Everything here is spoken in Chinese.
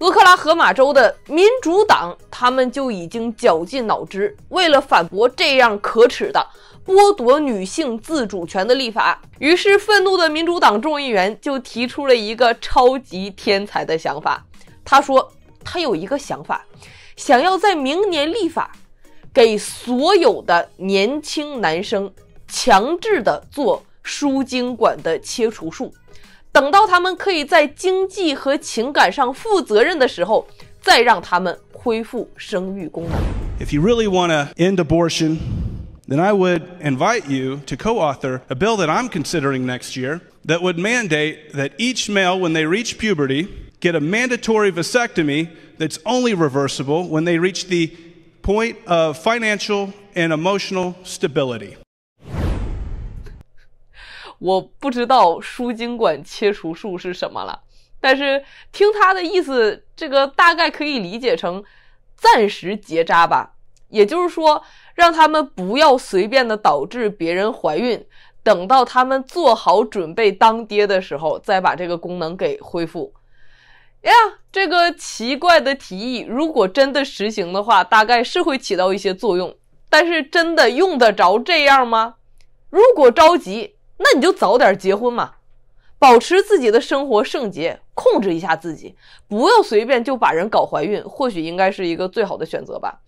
俄克拉荷马州的民主党，他们就已经绞尽脑汁，为了反驳这样可耻的剥夺女性自主权的立法。于是，愤怒的民主党众议员就提出了一个超级天才的想法。他说：“他有一个想法，想要在明年立法，给所有的年轻男生强制的做输精管的切除术。”等到他们可以在经济和情感上负责任的时候，再让他们恢复生育功能。If you really want to end abortion, then I would invite you to co-author a bill that I'm considering next year that would mandate that each male, when they reach puberty, get a mandatory vasectomy that's only reversible when they reach the point of financial and emotional stability. 我不知道输精管切除术是什么了，但是听他的意思，这个大概可以理解成暂时结扎吧。也就是说，让他们不要随便的导致别人怀孕，等到他们做好准备当爹的时候，再把这个功能给恢复。呀，这个奇怪的提议，如果真的实行的话，大概是会起到一些作用，但是真的用得着这样吗？如果着急。那你就早点结婚嘛，保持自己的生活圣洁，控制一下自己，不要随便就把人搞怀孕，或许应该是一个最好的选择吧。